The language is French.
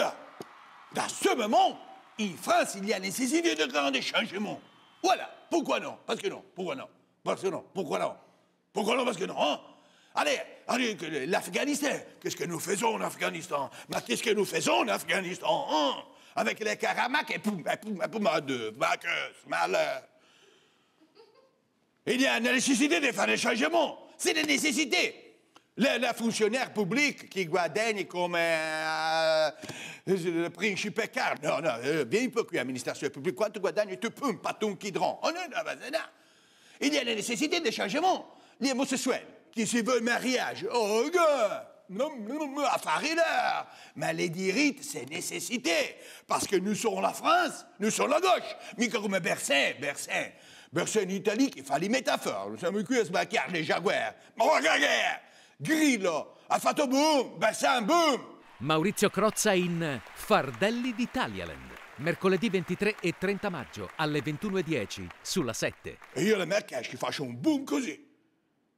là. ce moment, en France, il y a nécessité de grands changements. Voilà. Pourquoi non Parce que non. Pourquoi non Parce que non. Pourquoi non Pourquoi non Parce que non. Hein? allez, allez, l'Afghanistan. Qu'est-ce que nous faisons en Afghanistan Mais bah, qu'est-ce que nous faisons en Afghanistan hein? Avec les karamaks et poum, bah, poum, bah, poum, de malheur. Il y a une nécessité de faire des changements. C'est des nécessité. Les fonctionnaires fonctionnaire qui che comme euh, euh, le principe non, non, no, euh, vieni un po' qui, amministrazione pubblica, quanto guadagni tu, pum, pas ton qui drone. Oh, non, non, non. Il y a la nécessité de changement. Les homosexuels qui se veulent mariage, oh, gars, non, non, non, farineur. Mais les dirites, c'est nécessité. Parce que nous sommes la France, nous sommes la gauche. Mais comme Bercin, Bercin, Bercin en Italie, il fallait métaphore. Nous sommes qui se les jaguars. Mais regardez! Grillo ha fatto boom, Bassan boom. Maurizio Crozza in Fardelli di Talialand. Mercoledì 23 e 30 maggio alle 21.10 sulla 7. E io alle Merkel ci faccio un boom così.